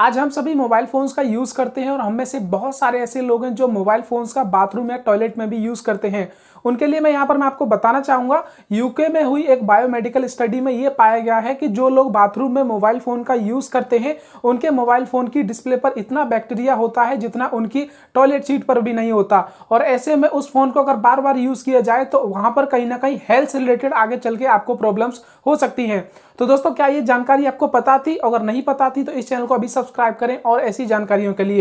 आज हम सभी मोबाइल फ़ोन्स का यूज़ करते हैं और हम में से बहुत सारे ऐसे लोग हैं जो मोबाइल फ़ोन्स का बाथरूम या टॉयलेट में भी यूज़ करते हैं उनके लिए मैं यहाँ पर मैं आपको बताना चाहूँगा यूके में हुई एक बायोमेडिकल स्टडी में ये पाया गया है कि जो लोग बाथरूम में मोबाइल फ़ोन का यूज़ करते हैं उनके मोबाइल फ़ोन की डिस्प्ले पर इतना बैक्टीरिया होता है जितना उनकी टॉयलेट सीट पर भी नहीं होता और ऐसे में उस फ़ोन को अगर बार बार यूज़ किया जाए तो वहाँ पर कहीं ना कहीं हेल्थ से रिलेटेड आगे चल के आपको प्रॉब्लम्स हो सकती हैं तो दोस्तों क्या ये जानकारी आपको पता थी अगर नहीं पता थी तो इस चैनल को अभी सब सब्सक्राइब करें और ऐसी जानकारियों के लिए